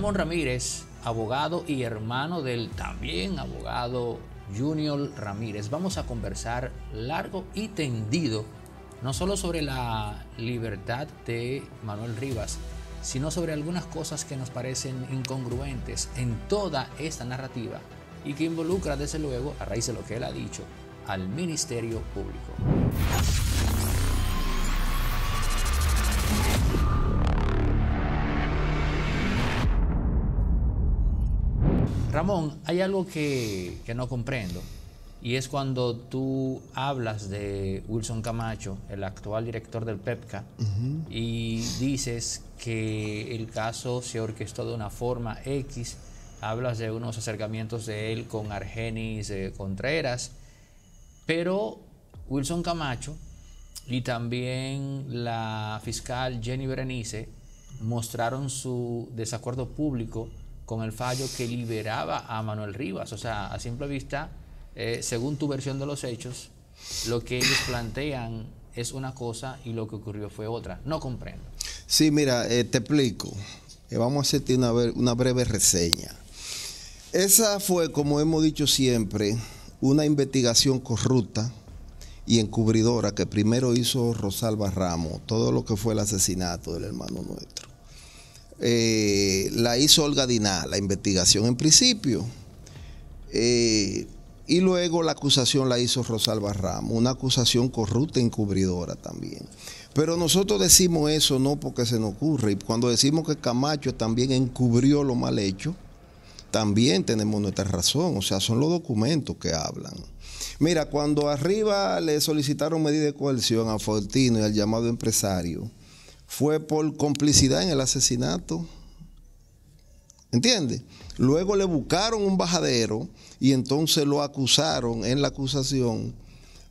Ramón Ramírez, abogado y hermano del también abogado Junior Ramírez. Vamos a conversar largo y tendido, no solo sobre la libertad de Manuel Rivas, sino sobre algunas cosas que nos parecen incongruentes en toda esta narrativa y que involucra desde luego, a raíz de lo que él ha dicho, al Ministerio Público. Ramón, hay algo que, no comprendo y es cuando tú hablas de Wilson Camacho, el actual director del PEPCA, y dices que el caso se orquestó de una forma X, hablas de unos acercamientos de él con Argenis eh, Contreras, pero Wilson Camacho y también la fiscal Jenny Berenice mostraron su desacuerdo público con el fallo que liberaba a Manuel Rivas. O sea, a simple vista, eh, según tu versión de los hechos, lo que ellos plantean es una cosa y lo que ocurrió fue otra. No comprendo. Sí, mira, eh, te explico. Eh, vamos a hacerte una, una breve reseña. Esa fue, como hemos dicho siempre, una investigación corrupta y encubridora que primero hizo Rosalba Ramos, todo lo que fue el asesinato del hermano nuestro. Eh, la hizo Olga Diná, la investigación en principio. Eh, y luego la acusación la hizo Rosalba Ramos, una acusación corrupta e encubridora también. Pero nosotros decimos eso no porque se nos ocurre. Y cuando decimos que Camacho también encubrió lo mal hecho, también tenemos nuestra razón. O sea, son los documentos que hablan. Mira, cuando arriba le solicitaron medidas de coerción a Fortino y al llamado empresario, fue por complicidad en el asesinato. ¿Entiende? Luego le buscaron un bajadero y entonces lo acusaron en la acusación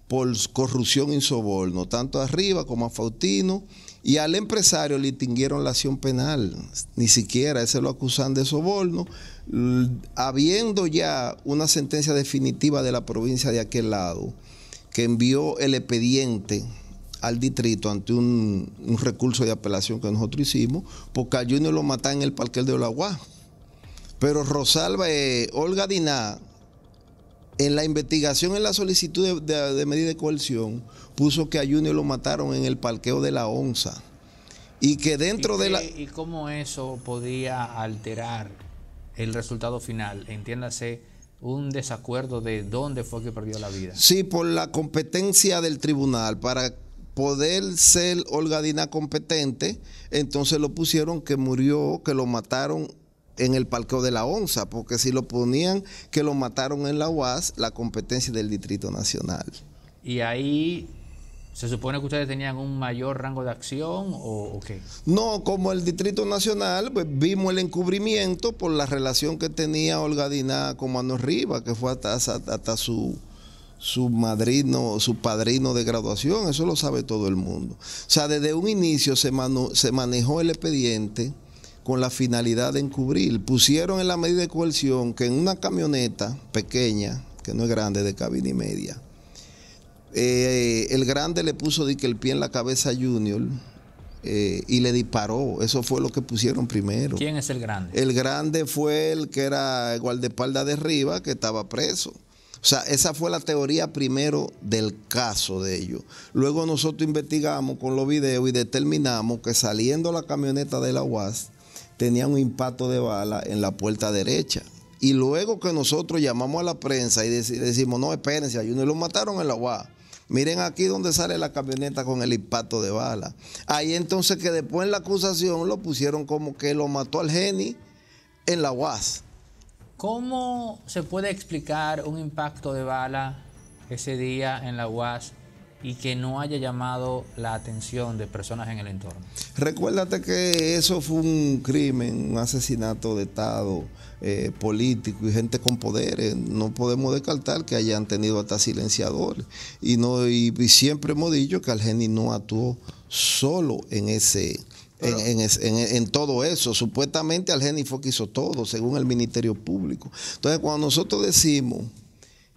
por corrupción y soborno, tanto arriba como a Faustino, y al empresario le extinguieron la acción penal, ni siquiera ese lo acusan de soborno, habiendo ya una sentencia definitiva de la provincia de aquel lado, que envió el expediente al distrito ante un, recurso de apelación que nosotros hicimos, porque a Junior lo mataron en el parqueo de Olagua. Pero Rosalba, eh, Olga Diná, en la investigación, en la solicitud de, medida de coerción, puso que a Junior lo mataron en el parqueo de la onza. Y que dentro de la... ¿Y cómo eso podía alterar el resultado final? Entiéndase un desacuerdo de dónde fue que perdió la vida. Sí, por la competencia del tribunal para poder ser Olgadina competente, entonces lo pusieron que murió, que lo mataron en el parqueo de la onza, porque si lo ponían que lo mataron en la UAS, la competencia del Distrito Nacional. Y ahí ¿Se supone que ustedes tenían un mayor rango de acción o, qué? No, como el Distrito Nacional, pues, vimos el encubrimiento por la relación que tenía Olga con Manu Rivas, que fue hasta su su madrino, su padrino de graduación, eso lo sabe todo el mundo. O sea, desde un inicio se, manejó el expediente con la finalidad de encubrir. Pusieron en la medida de coerción que en una camioneta pequeña, que no es grande, de cabina y media, eh, el grande le puso el pie en la cabeza a Junior eh, y le disparó. Eso fue lo que pusieron primero. ¿Quién es el grande? El grande fue el que era guardaespaldas de arriba, que estaba preso. O sea, esa fue la teoría primero del caso de ellos. Luego nosotros investigamos con los videos y determinamos que saliendo la camioneta de la UAS tenía un impacto de bala en la puerta derecha. Y luego que nosotros llamamos a la prensa y decimos, no, espérense, hay uno y lo mataron en la UAS. Miren aquí donde sale la camioneta con el impacto de bala. Ahí entonces que después en la acusación lo pusieron como que lo mató al geni en la UAS. ¿Cómo se puede explicar un impacto de bala ese día en la UAS y que no haya llamado la atención de personas en el entorno? Recuérdate que eso fue un crimen, un asesinato de Estado eh, político y gente con poderes. No podemos descartar que hayan tenido hasta silenciadores. Y, no, y, siempre hemos dicho que Algeni no actuó solo en ese en, todo eso. Supuestamente al Genifo hizo todo, según el Ministerio Público. Entonces, cuando nosotros decimos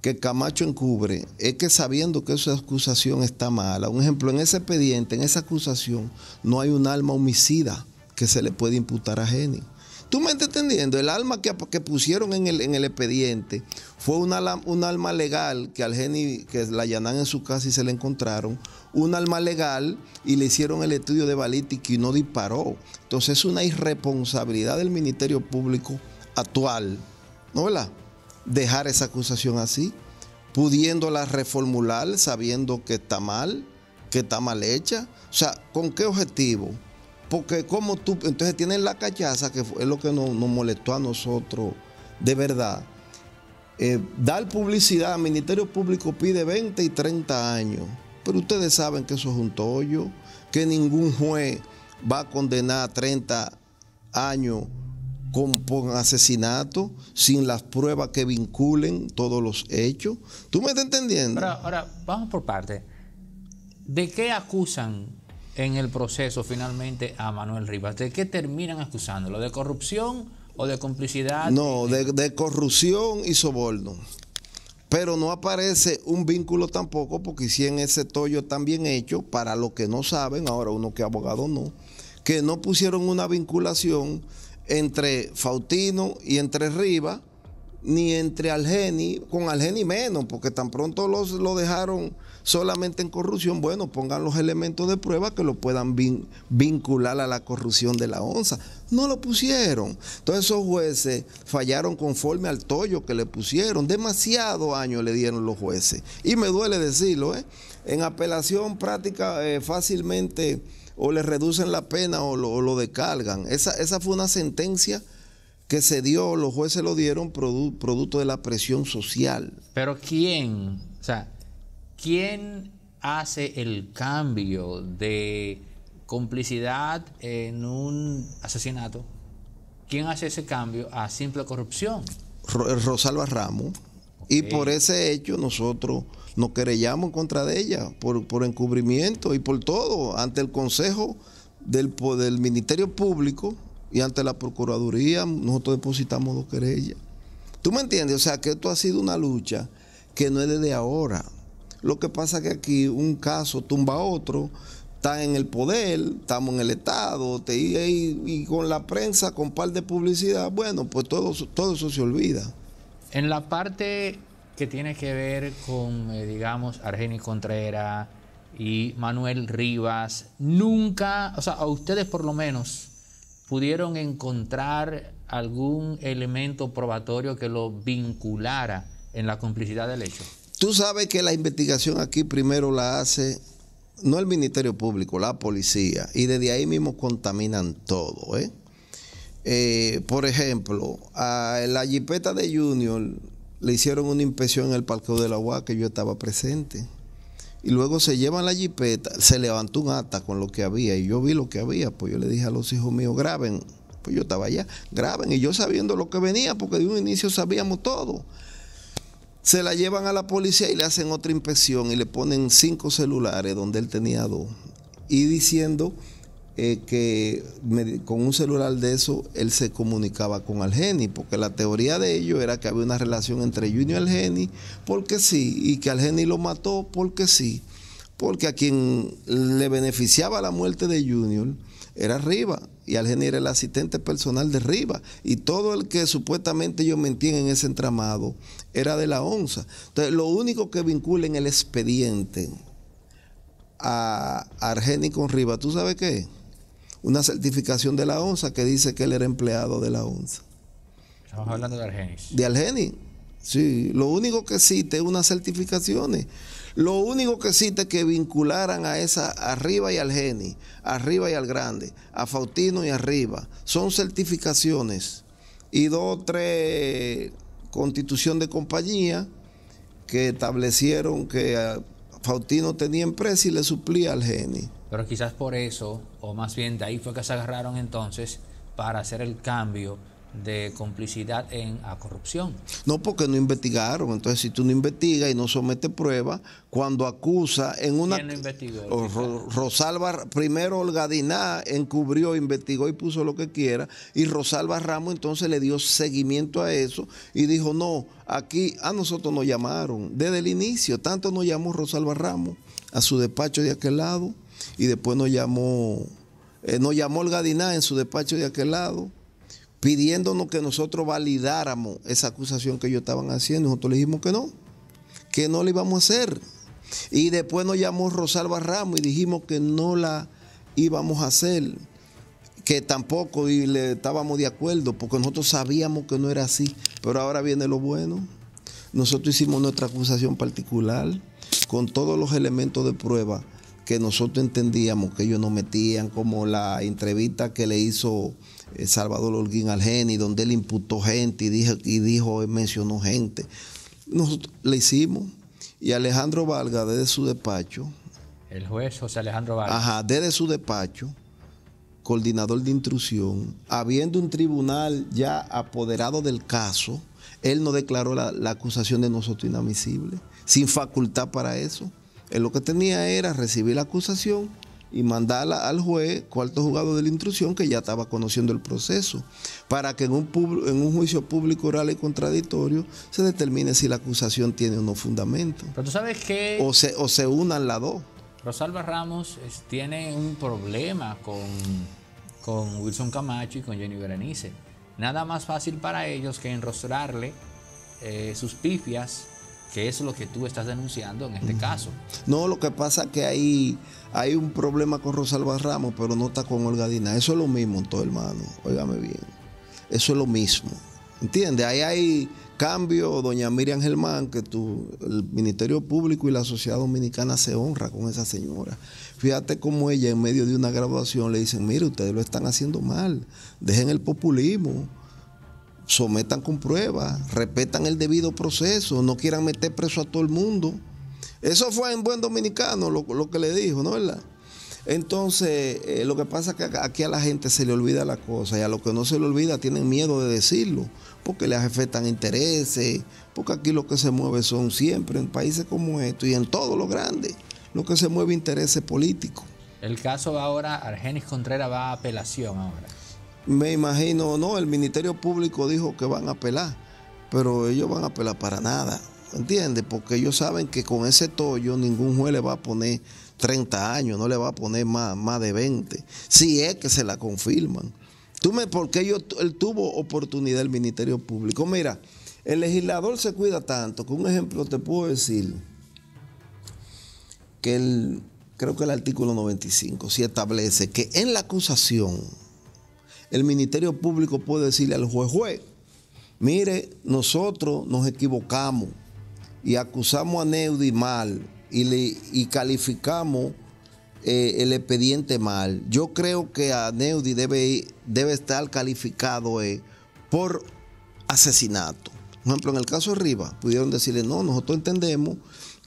que Camacho encubre, es que sabiendo que esa acusación está mala. Un ejemplo, en ese expediente, en esa acusación, no hay un alma homicida que se le puede imputar a genio Tú me estás entendiendo, el alma que, que pusieron en el, expediente fue una, un alma legal que al genio que la allanan en su casa y se le encontraron, un alma legal y le hicieron el estudio de balística y no disparó. Entonces es una irresponsabilidad del Ministerio Público actual, ¿no verdad? Dejar esa acusación así, pudiéndola reformular sabiendo que está mal, que está mal hecha. O sea, ¿con qué objetivo? Porque como tú, entonces tienen la cachaza, que es lo que nos, molestó a nosotros, de verdad. Eh, dar publicidad, el Ministerio Público pide 20 y 30 años, pero ustedes saben que eso es un tollo, que ningún juez va a condenar 30 años con, asesinato sin las pruebas que vinculen todos los hechos. ¿Tú me estás entendiendo? Ahora, ahora vamos por parte. ¿De qué acusan en el proceso finalmente a Manuel Rivas? ¿De qué terminan acusándolo? ¿De corrupción o de complicidad? No, de, corrupción y soborno. Pero no aparece un vínculo tampoco, porque si en ese tollo tan bien hecho, para los que no saben, ahora uno que abogado no, que no pusieron una vinculación entre Fautino y entre Rivas ni entre Algeni, con Algeni menos, porque tan pronto los, lo dejaron solamente en corrupción, bueno, pongan los elementos de prueba que lo puedan vincular a la corrupción de la onza. No lo pusieron. Entonces esos jueces fallaron conforme al tollo que le pusieron. Demasiado año le dieron los jueces. Y me duele decirlo, ¿eh? En apelación práctica eh, fácilmente o le reducen la pena o lo, descargan. Esa, esa fue una sentencia que se dio, los jueces lo dieron producto de la presión social. Pero ¿quién? O sea, ¿quién hace el cambio de complicidad en un asesinato? ¿Quién hace ese cambio a simple corrupción? Eh, Rosalba Ramos. Y por ese hecho nosotros nos querellamos en contra de ella, por, encubrimiento y por todo, ante el Consejo del, del Ministerio Público y ante la Procuraduría nosotros depositamos dos querellas. ¿Tú me entiendes? O sea, que esto ha sido una lucha que no es desde ahora. Lo que pasa es que aquí un caso tumba a otro, está en el poder, estamos en el Estado, te, y, con la prensa, con par de publicidad, bueno, pues todo, todo eso se olvida. En la parte que tiene que ver con, eh, digamos, Argeni Contreras y Manuel Rivas, nunca, o sea, a ustedes por lo menos, pudieron encontrar algún elemento probatorio que lo vinculara en la complicidad del hecho? Tú sabes que la investigación aquí primero la hace no el Ministerio Público, la policía, y desde ahí mismo contaminan todo. ¿eh? eh por ejemplo, a la jipeta de Junior le hicieron una inspección en el Parqueo de la UAC... que yo estaba presente. Y luego se llevan la jipeta, se levantó un ata con lo que había y yo vi lo que había, pues yo le dije a los hijos míos, graben, pues yo estaba allá, graben y yo sabiendo lo que venía, porque de un inicio sabíamos todo. Se la llevan a la policía y le hacen otra inspección y le ponen cinco celulares donde él tenía dos. Y diciendo eh, que con un celular de eso él se comunicaba con Algeni, porque la teoría de ello era que había una relación entre Junior y Algeni, porque sí, y que Algeni lo mató porque sí, porque a quien le beneficiaba la muerte de Junior era Riva, y Algeni era el asistente personal de Riva, y todo el que supuestamente yo mentía en ese entramado era de la onza. Entonces, lo único que vincula en el expediente a Argeni con Riva, ¿tú sabes qué? una certificación de la ONSA que dice que él era empleado de la ONSA. Estamos hablando de Algenis. De Algenis, sí. Lo único que existe es unas certificaciones. Lo único que existe es que vincularan a esa arriba y al Geni, arriba y al grande, a Fautino y arriba. Son certificaciones. Y dos, tres constitución de compañía que establecieron que Fautino tenía empresa y le suplía al Geni. Pero quizás por eso, o más bien de ahí fue que se agarraron entonces para hacer el cambio de complicidad en, a corrupción. No, porque no investigaron. Entonces, si tú no investigas y no sometes pruebas, cuando acusa en una... ¿Quién no oh, Rosalba, primero Olgadiná encubrió, investigó y puso lo que quiera, y Rosalba Ramos entonces le dio seguimiento a eso y dijo, no, aquí a nosotros nos llamaron desde el inicio, tanto nos llamó Rosalba Ramos a su despacho de aquel lado y después nos llamó, eh, nos llamó el Gadiná en su despacho de aquel lado, pidiéndonos que nosotros validáramos esa acusación que ellos estaban haciendo. Nosotros le dijimos que no, que no la íbamos a hacer. Y después nos llamó Rosalba Ramos y dijimos que no la íbamos a hacer, que tampoco y le estábamos de acuerdo, porque nosotros sabíamos que no era así. Pero ahora viene lo bueno. Nosotros hicimos nuestra acusación particular con todos los elementos de prueba que nosotros entendíamos que ellos nos metían, como la entrevista que le hizo eh, Salvador Holguín al Geni, donde él imputó gente y dijo, y dijo, mencionó gente. Nosotros le hicimos y Alejandro Valga desde su despacho. El juez José Alejandro Valga. Ajá, desde su despacho, coordinador de intrusión, habiendo un tribunal ya apoderado del caso, él no declaró la acusación de nosotros inadmisible, sin facultad para eso. Él eh, lo que tenía era recibir la acusación y mandarla al juez, cuarto juzgado de la instrucción, que ya estaba conociendo el proceso, para que en un, juicio público oral y contradictorio se determine si la acusación tiene o no fundamento. Pero tú sabes que... O se, unan las dos. Rosalba Ramos tiene un problema con, Wilson Camacho y con Jenny Berenice. Nada más fácil para ellos que enrostrarle eh, sus pifias que es lo que tú estás denunciando en este caso. No, lo que pasa es que hay, hay un problema con Rosalba Ramos, pero no está con Olga Dina. Eso es lo mismo, todo, hermano. Óigame bien. Eso es lo mismo. ¿Entiendes? Ahí hay cambio, doña Miriam Germán, que el Ministerio Público y la sociedad dominicana se honra con esa señora. Fíjate cómo ella en medio de una graduación le dicen, mire, ustedes lo están haciendo mal, dejen el populismo sometan con pruebas, respetan el debido proceso, no quieran meter preso a todo el mundo. Eso fue en buen dominicano lo, que le dijo, ¿no es verdad? Entonces, eh, lo que pasa es que aquí a la gente se le olvida la cosa y a lo que no se le olvida tienen miedo de decirlo, porque les afectan intereses, porque aquí lo que se mueve son siempre en países como estos y en todo lo grande, lo que se mueve intereses políticos. El caso va ahora, Argenis Contreras va a apelación ahora me imagino, no, el Ministerio Público dijo que van a apelar, pero ellos van a apelar para nada, ¿entiendes? Porque ellos saben que con ese tollo ningún juez le va a poner 30 años, no le va a poner más, más de 20, si es que se la confirman. Tú me, porque ellos, él tuvo oportunidad el Ministerio Público. Mira, el legislador se cuida tanto, que un ejemplo te puedo decir que creo que el artículo 95 sí establece que en la acusación, el Ministerio Público puede decirle al juez, juez, mire, nosotros nos equivocamos y acusamos a Neudi mal y, calificamos eh, el expediente mal. Yo creo que a Neudi debe, debe estar calificado eh, por asesinato. Por ejemplo, en el caso de pudieron decirle, no, nosotros entendemos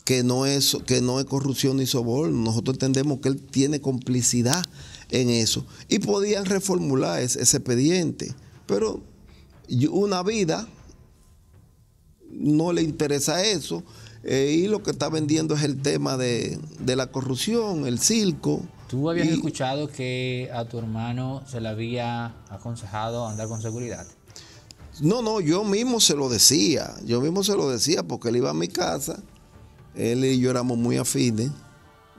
que no es, que no es corrupción ni soborno, nosotros entendemos que él tiene complicidad en eso. Y podían reformular ese, expediente. Pero una vida no le interesa eso. Eh, y lo que está vendiendo es el tema de, la corrupción, el circo. ¿Tú habías escuchado que a tu hermano se le había aconsejado andar con seguridad? No, no, yo mismo se lo decía. Yo mismo se lo decía porque él iba a mi casa. Él y yo éramos muy afines.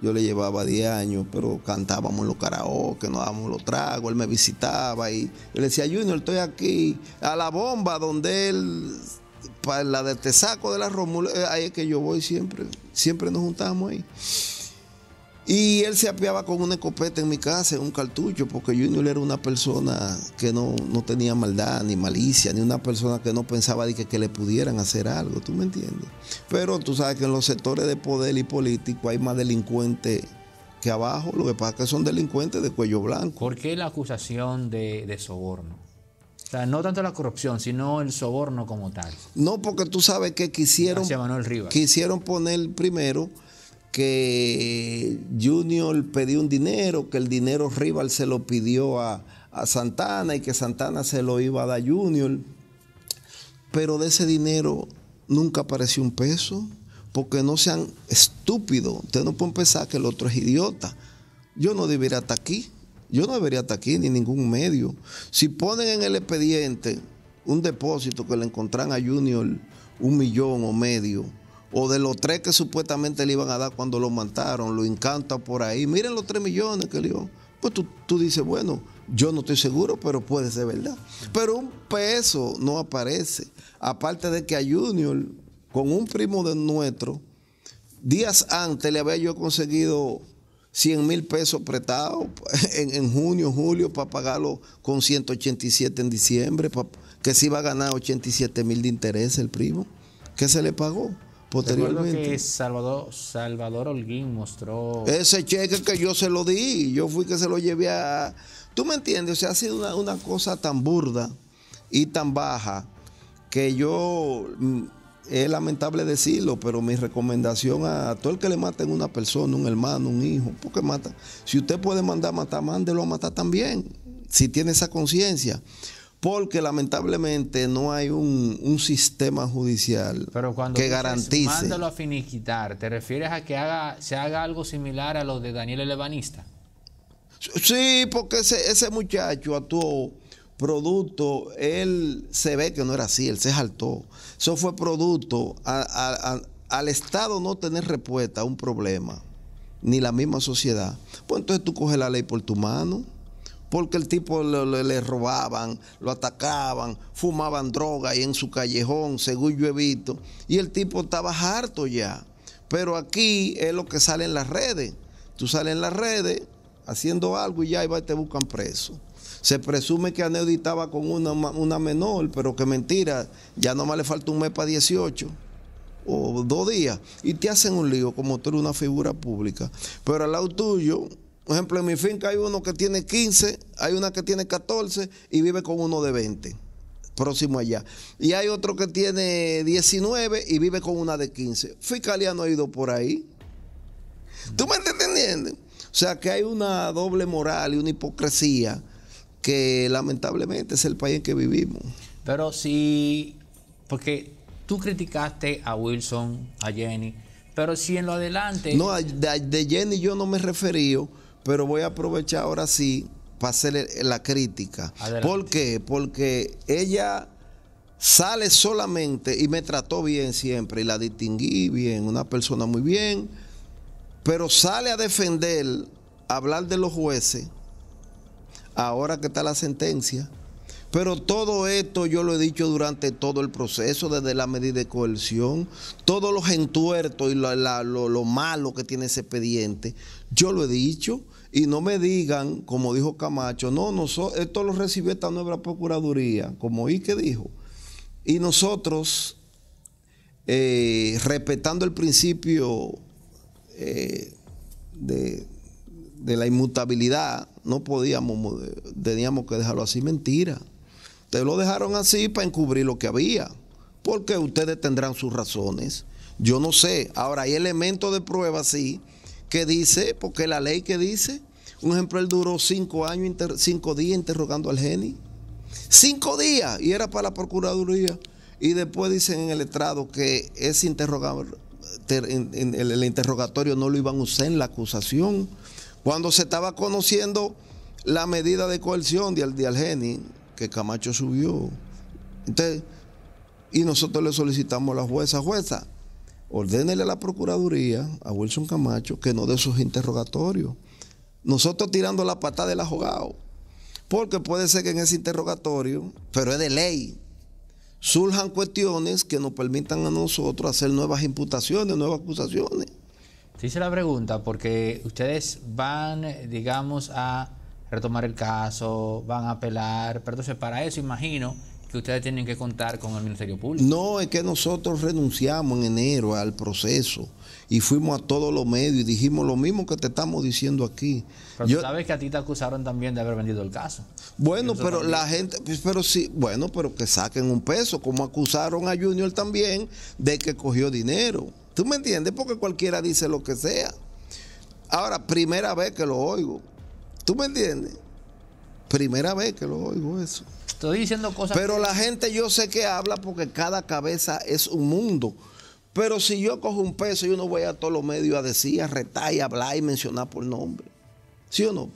Yo le llevaba 10 años, pero cantábamos en los karaoke, nos dábamos los tragos, él me visitaba y yo le decía, Junior, estoy aquí, a la bomba, donde él, para la de saco de la Romula, eh, ahí es que yo voy siempre, siempre nos juntábamos ahí. Y él se apiaba con una escopeta en mi casa, en un cartucho, porque Junior era una persona que no, tenía maldad, ni malicia, ni una persona que no pensaba que, le pudieran hacer algo, ¿tú me entiendes? Pero tú sabes que en los sectores de poder y político hay más delincuentes que abajo, lo que pasa es que son delincuentes de cuello blanco. ¿Por qué la acusación de, soborno? O sea, no tanto la corrupción, sino el soborno como tal. No, porque tú sabes que quisieron, quisieron poner primero que Junior pidió un dinero, que el dinero Rival se lo pidió a, a, Santana y que Santana se lo iba a dar a Junior. Pero de ese dinero nunca apareció un peso, porque no sean estúpidos. Usted no puede pensar que el otro es idiota. Yo no debería estar aquí. Yo no debería estar aquí ni ningún medio. Si ponen en el expediente un depósito que le encontraran a Junior un millón o medio, o de los tres que supuestamente le iban a dar cuando lo mataron, lo encanta por ahí, miren los tres millones que le dio Pues tú, dices, bueno, yo no estoy seguro, pero puede ser verdad. Pero un peso no aparece. Aparte de que a Junior, con un primo de nuestro, días antes le había yo conseguido 100 mil pesos prestados en, en, junio, julio, para pagarlo con 187 en diciembre, que se iba a ganar 87 mil de interés el primo, que se le pagó. Posteriormente. Que Salvador, Salvador Holguín mostró. Ese cheque que yo se lo di, yo fui que se lo llevé a. ¿Tú me entiendes? O sea, ha sido una, cosa tan burda y tan baja que yo. Mm, es lamentable decirlo, pero mi recomendación a todo el que le maten una persona, un hermano, un hijo, porque mata. Si usted puede mandar a matar, mándelo a matar también, si tiene esa conciencia porque lamentablemente no hay un, sistema judicial Pero cuando que garantice. Dices, mándalo a finiquitar, ¿te refieres a que haga, se haga algo similar a lo de Daniel Evanista? Sí, porque ese, ese muchacho actuó producto, él se ve que no era así, él se saltó. Eso fue producto al Estado no tener respuesta a un problema, ni la misma sociedad. Pues entonces tú coges la ley por tu mano porque el tipo le, robaban, lo atacaban, fumaban droga ahí en su callejón, según yo he visto, y el tipo estaba harto ya. Pero aquí es lo que sale en las redes. Tú sales en las redes haciendo algo y ya te buscan preso. Se presume que Aneudi estaba con una, una menor, pero que mentira, ya nomás le falta un mes para 18 o dos días y te hacen un lío como tú eres una figura pública. Pero al lado tuyo por ejemplo, en mi finca hay uno que tiene 15, hay una que tiene 14 y vive con uno de 20, próximo allá. Y hay otro que tiene 19 y vive con una de 15. Fiscalía no ha ido por ahí. ¿Tú me estás entendiendo? O sea que hay una doble moral y una hipocresía que lamentablemente es el país en que vivimos. Pero sí, si, porque tú criticaste a Wilson, a Jenny, pero si en lo adelante... No, de, Jenny yo no me refería pero voy a aprovechar ahora sí para hacerle la crítica. ¿Por qué? Porque ella sale solamente y me trató bien siempre y la distinguí bien, una persona muy bien, pero sale a defender, hablar de los jueces, ahora que está la sentencia. Pero todo esto yo lo he dicho durante todo el proceso, desde la medida de coerción, todos los entuertos y lo, lo malo que tiene ese expediente, yo lo he dicho. Y no me digan, como dijo Camacho, no, nosotros, esto lo recibió esta nueva Procuraduría, como que dijo. Y nosotros, eh, respetando el principio eh, de, de, la inmutabilidad, no podíamos, teníamos que dejarlo así, mentira. Ustedes lo dejaron así para encubrir lo que había, porque ustedes tendrán sus razones. Yo no sé. Ahora, hay elementos de prueba, sí que dice, porque la ley que dice, un ejemplo, él duró cinco años, cinco días interrogando al geni. Cinco días, y era para la Procuraduría. Y después dicen en el letrado que ese el interrogatorio no lo iban a usar en la acusación. Cuando se estaba conociendo la medida de coerción de, de Algeni, que Camacho subió. y nosotros le solicitamos a la jueza, jueza, ordénele a la Procuraduría, a Wilson Camacho, que no dé sus interrogatorios. Nosotros tirando la patada del ajogado. Porque puede ser que en ese interrogatorio, pero es de ley, surjan cuestiones que nos permitan a nosotros hacer nuevas imputaciones, nuevas acusaciones. Se hice la pregunta porque ustedes van, digamos, a retomar el caso, van a apelar, pero entonces para eso imagino que ustedes tienen que contar con el Ministerio Público. No, es que nosotros renunciamos en enero al proceso y fuimos a todos los medios y dijimos lo mismo que te estamos diciendo aquí. Pero tú sabes que a ti te acusaron también de haber vendido el caso. Bueno, pero la gente, pues, pero sí, bueno, pero que saquen un peso, como acusaron a Junior también de que cogió dinero. ¿Tú me entiendes? Porque cualquiera dice lo que sea. Ahora, primera vez que lo oigo. ¿Tú me entiendes? Primera vez que lo oigo eso. Estoy diciendo cosas. Pero la gente yo sé que habla porque cada cabeza es un mundo. Pero si yo cojo un peso, yo no voy a todos los medios a decir, a retar y hablar y mencionar por nombre. ¿Sí o no?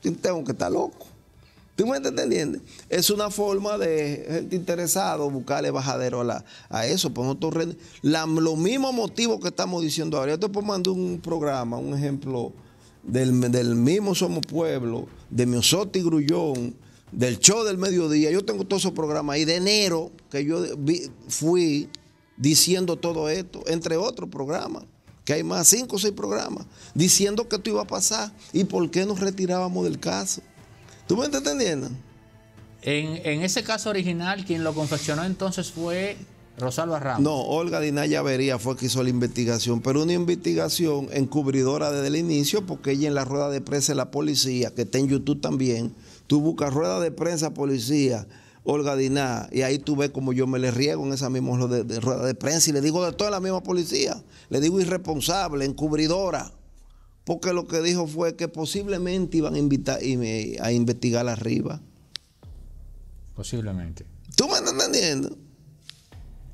tengo que estar loco. ¿Tú me entiendes? Es una forma de gente interesada buscarle bajadero a, eso. Por pues la, los mismos motivos que estamos diciendo ahora. Yo te puedo mandar un programa, un ejemplo del, mismo Somos Pueblo, de Miosotti Grullón, del show del mediodía. Yo tengo todos esos programas y de enero que yo fui diciendo todo esto, entre otros programas, que hay más, cinco o seis programas, diciendo que esto iba a pasar y por qué nos retirábamos del caso. ¿Tú me estás entendiendo? En, en ese caso original, quien lo confeccionó entonces fue Rosalba Ramos. No, Olga ya Vería fue que hizo la investigación, pero una investigación encubridora desde el inicio, porque ella en la rueda de prensa de la policía, que está en YouTube también, tú buscas rueda de prensa policía. Olga Diná, y ahí tú ves como yo me le riego en esa misma rueda de prensa y le digo de toda la misma policía, le digo irresponsable, encubridora, porque lo que dijo fue que posiblemente iban a, invitar, a investigar arriba. Posiblemente. ¿Tú me estás entendiendo?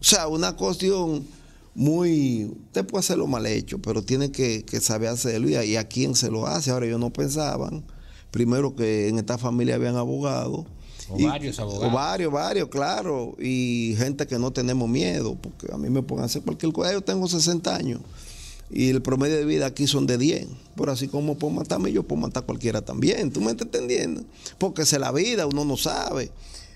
O sea, una cuestión muy. Usted puede hacerlo mal hecho, pero tiene que, saber hacerlo y a, quién se lo hace. Ahora, ellos no pensaban, primero, que en esta familia habían abogados. O varios abogados. O varios, varios, claro. Y gente que no tenemos miedo, porque a mí me pueden hacer cualquier cosa. Yo tengo 60 años y el promedio de vida aquí son de 10. Pero así como puedo matarme, yo puedo matar cualquiera también. ¿Tú me estás entendiendo? Porque es la vida, uno no sabe.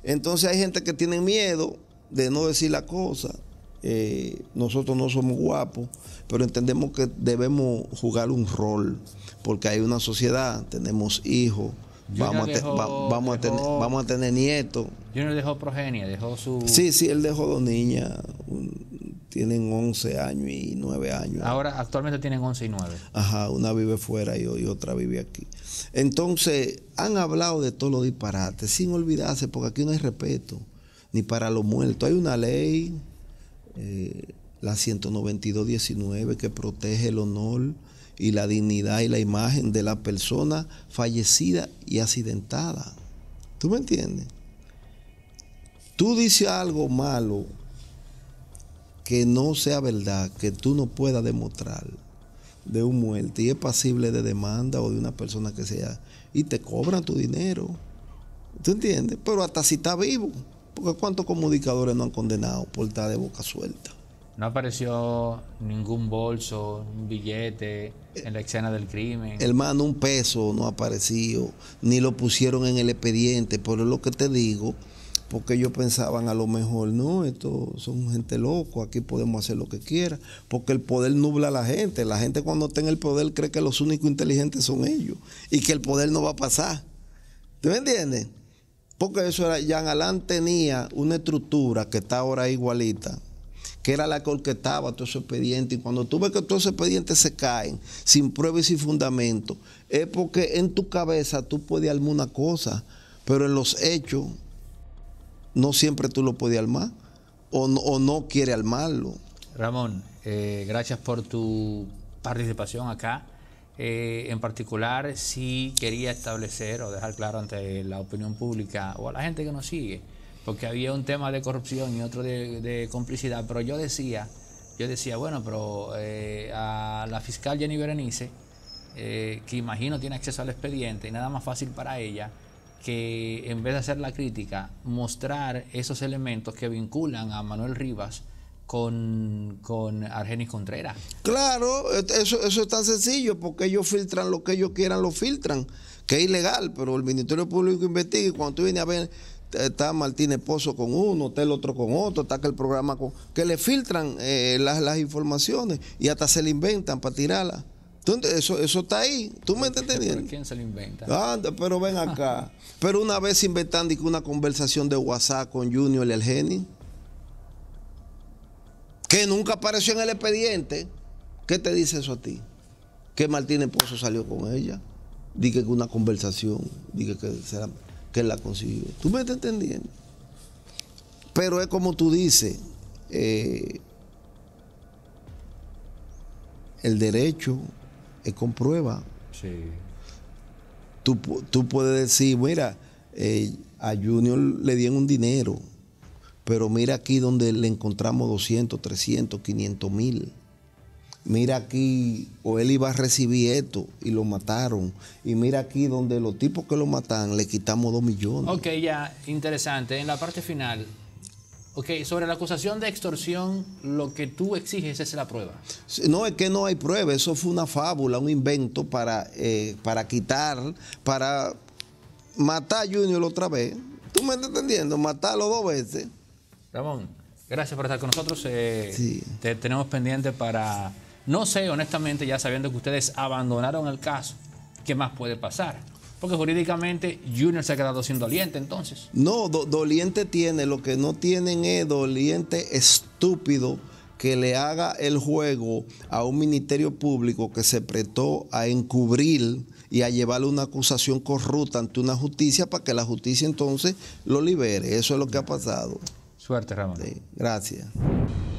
Entonces hay gente que tiene miedo de no decir la cosa. Eh, nosotros no somos guapos, pero entendemos que debemos jugar un rol, porque hay una sociedad, tenemos hijos, vamos, a, vamos, tener, vamos a tener nietos. Yo no dejó progenie, dejó su... Sí, sí, él dejó dos niñas, tienen 11 años y 9 años. Ahora actualmente tienen 11 y 9. Ajá, una vive fuera y, y otra vive aquí. Entonces, han hablado de todos los disparates, sin olvidarse, porque aquí no hay respeto ni para los muertos. Hay una ley, eh, la 192.19, que protege el honor y la dignidad y la imagen de la persona fallecida y accidentada. ¿Tú me entiendes? Tú dices algo malo que no sea verdad, que tú no puedas demostrar de un muerto y es pasible de demanda o de una persona que sea y te cobran tu dinero. ¿Tú entiendes? Pero hasta si está vivo. ¿cuántos comunicadores no han condenado por estar de boca suelta? No apareció ningún bolso, un billete en la escena del crimen. Hermano, un peso no apareció, ni lo pusieron en el expediente, pero es lo que te digo, porque ellos pensaban a lo mejor, no, esto son gente loco, aquí podemos hacer lo que quiera, porque el poder nubla a la gente, la gente cuando está el poder cree que los únicos inteligentes son ellos y que el poder no va a pasar. ¿Tú me entiendes? Porque eso era, Jean Alain tenía una estructura que está ahora igualita, que era la que estaba todo ese expediente. Y cuando tú ves que todos esos expedientes se caen sin pruebas y sin fundamento, es porque en tu cabeza tú puedes armar una cosa, pero en los hechos no siempre tú lo puedes armar o no, quieres quiere armarlo. Ramón, eh, gracias por tu participación acá eh, en particular sí quería establecer o dejar claro ante la opinión pública o a la gente que nos sigue, porque había un tema de corrupción y otro de, complicidad, pero yo decía, yo decía, bueno, pero eh, a la fiscal Jenny Berenice, eh, que imagino tiene acceso al expediente, y nada más fácil para ella que en vez de hacer la crítica, mostrar esos elementos que vinculan a Manuel Rivas con, Argenis Contreras. Claro, eso, es tan sencillo, porque ellos filtran lo que ellos quieran, lo filtran, que es ilegal, pero el Ministerio Público investiga y cuando tú vienes a ver, está Martín Pozo con uno, está el otro con otro, está el programa que le filtran eh, las, las informaciones y hasta se le inventan para tirarlas. Eso, eso está ahí. ¿Tú me estás ¿Quién se lo inventa? pero ven acá. pero una vez inventando una conversación de WhatsApp con Junior y el que nunca apareció en el expediente, ¿qué te dice eso a ti? Que Martínez Pozo salió con ella, dije que una conversación, dije que, será, que la consiguió. ¿Tú me estás entendiendo? Pero es como tú dices, eh, el derecho es con prueba. Sí. Tú, puedes decir, mira, eh, a Junior le dieron un dinero pero mira aquí donde le encontramos 200, 300, 500 mil. Mira aquí, o él iba a recibir esto y lo mataron. Y mira aquí donde los tipos que lo matan le quitamos 2 millones. Ok, ya, interesante. En la parte final, Ok, sobre la acusación de extorsión, lo que tú exiges es la prueba. No, es que no hay prueba, eso fue una fábula, un invento para, eh, para quitar, para matar a Junior otra vez. ¿Tú me estás entendiendo? Matarlo dos veces Ramón, gracias por estar con nosotros. Eh, Te tenemos pendiente para, no sé, honestamente, ya sabiendo que ustedes abandonaron el caso, ¿qué más puede pasar? Porque jurídicamente Junior se ha quedado siendo doliente entonces. No, doliente tiene, lo que no tienen es doliente estúpido que le haga el juego a un ministerio público que se prestó a encubrir y a llevarle una acusación corrupta ante una justicia para que la justicia entonces lo libere. Eso es lo que ha pasado. Suerte Ramon. Sì, grazie.